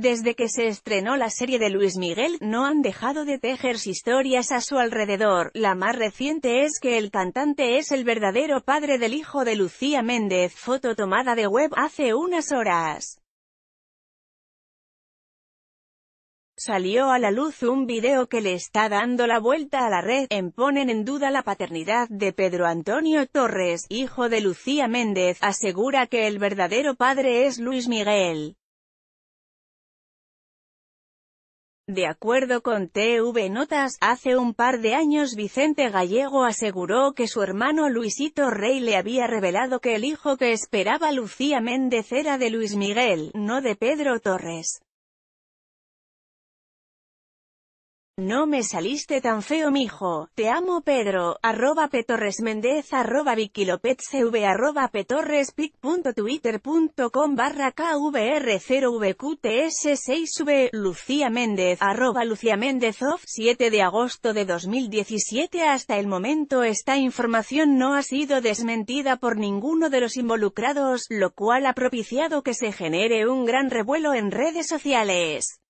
Desde que se estrenó la serie de Luis Miguel, no han dejado de tejer historias a su alrededor. La más reciente es que el cantante es el verdadero padre del hijo de Lucía Méndez, foto tomada de web hace unas horas. Salió a la luz un video que le está dando la vuelta a la red, en ponen en duda la paternidad de Pedro Antonio Torres, hijo de Lucía Méndez, asegura que el verdadero padre es Luis Miguel. De acuerdo con TV Notas, hace un par de años Vicente Gallego aseguró que su hermano Luisito Rey le había revelado que el hijo que esperaba Lucía Méndez era de Luis Miguel, no de Pedro Torres. No me saliste tan feo mijo, te amo Pedro, arroba petorres arroba arroba petorrespic.twitter.com barra kvr0vqts6v Lucía Méndez arroba Lucía Méndez off 7 de agosto de 2017 hasta el momento esta información no ha sido desmentida por ninguno de los involucrados, lo cual ha propiciado que se genere un gran revuelo en redes sociales.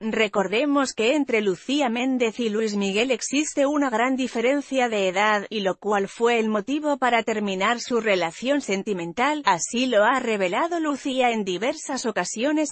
Recordemos que entre Lucía Méndez y Luis Miguel existe una gran diferencia de edad, y lo cual fue el motivo para terminar su relación sentimental, así lo ha revelado Lucía en diversas ocasiones.